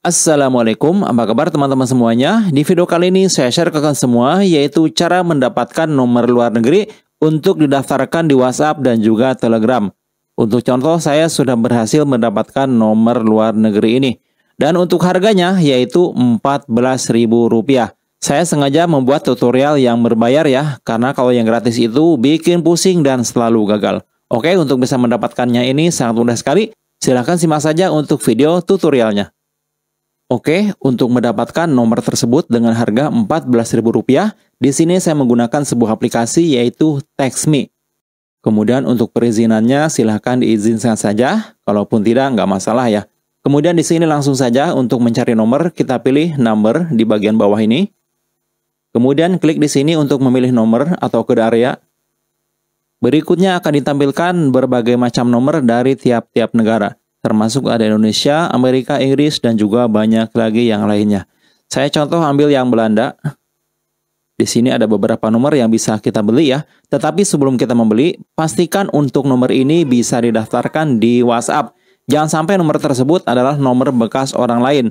Assalamualaikum, apa kabar teman-teman semuanya? Di video kali ini saya share ke kalian semua yaitu cara mendapatkan nomor luar negeri untuk didaftarkan di WhatsApp dan juga Telegram. Untuk contoh saya sudah berhasil mendapatkan nomor luar negeri ini. Dan untuk harganya yaitu Rp14.000. Saya sengaja membuat tutorial yang berbayar ya, karena kalau yang gratis itu bikin pusing dan selalu gagal. Oke, untuk bisa mendapatkannya ini sangat mudah sekali. Silahkan simak saja untuk video tutorialnya. Oke, untuk mendapatkan nomor tersebut dengan harga Rp14.000, di sini saya menggunakan sebuah aplikasi yaitu TextMe. Kemudian untuk perizinannya silahkan diizinkan saja, kalaupun tidak nggak masalah ya. Kemudian di sini langsung saja untuk mencari nomor, kita pilih number di bagian bawah ini. Kemudian klik di sini untuk memilih nomor atau kode area. Berikutnya akan ditampilkan berbagai macam nomor dari tiap-tiap negara termasuk ada Indonesia, Amerika, Inggris, dan juga banyak lagi yang lainnya. Saya contoh ambil yang Belanda. Di sini ada beberapa nomor yang bisa kita beli ya. Tetapi sebelum kita membeli, pastikan untuk nomor ini bisa didaftarkan di WhatsApp. Jangan sampai nomor tersebut adalah nomor bekas orang lain.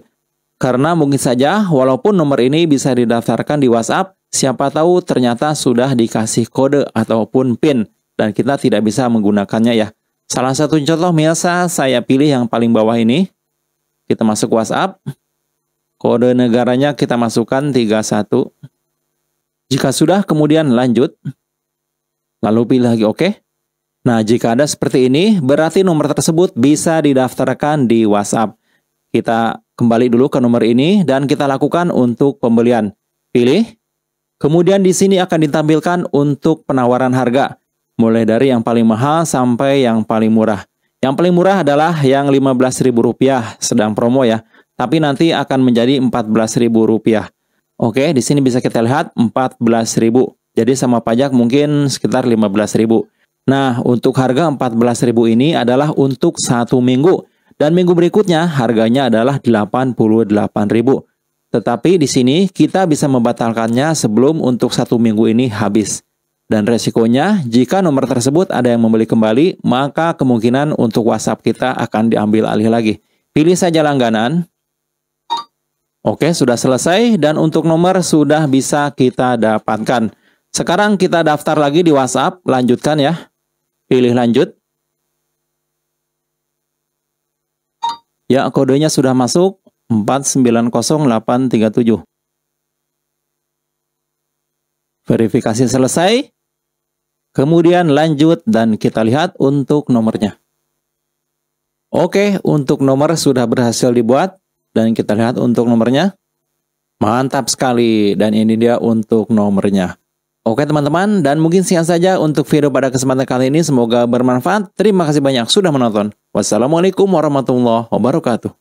Karena mungkin saja, walaupun nomor ini bisa didaftarkan di WhatsApp, siapa tahu ternyata sudah dikasih kode ataupun PIN, dan kita tidak bisa menggunakannya ya. Salah satu contoh biasa saya pilih yang paling bawah ini. Kita masuk WhatsApp. Kode negaranya kita masukkan 31. Jika sudah kemudian lanjut. Lalu pilih lagi oke. OK. Nah, jika ada seperti ini, berarti nomor tersebut bisa didaftarkan di WhatsApp. Kita kembali dulu ke nomor ini dan kita lakukan untuk pembelian. Pilih. Kemudian di sini akan ditampilkan untuk penawaran harga mulai dari yang paling mahal sampai yang paling murah. Yang paling murah adalah yang Rp15.000 sedang promo ya, tapi nanti akan menjadi Rp14.000. Oke, di sini bisa kita lihat 14.000. Jadi sama pajak mungkin sekitar 15.000. Nah, untuk harga 14.000 ini adalah untuk satu minggu dan minggu berikutnya harganya adalah 88.000. Tetapi di sini kita bisa membatalkannya sebelum untuk satu minggu ini habis. Dan resikonya, jika nomor tersebut ada yang membeli kembali, maka kemungkinan untuk WhatsApp kita akan diambil alih lagi. Pilih saja langganan. Oke, sudah selesai dan untuk nomor sudah bisa kita dapatkan. Sekarang kita daftar lagi di WhatsApp, lanjutkan ya. Pilih lanjut. Ya, kodenya sudah masuk 490837. Verifikasi selesai. Kemudian lanjut dan kita lihat untuk nomornya. Oke, untuk nomor sudah berhasil dibuat dan kita lihat untuk nomornya. Mantap sekali dan ini dia untuk nomornya. Oke teman-teman, dan mungkin sekian saja untuk video pada kesempatan kali ini. Semoga bermanfaat. Terima kasih banyak sudah menonton. Wassalamualaikum warahmatullahi wabarakatuh.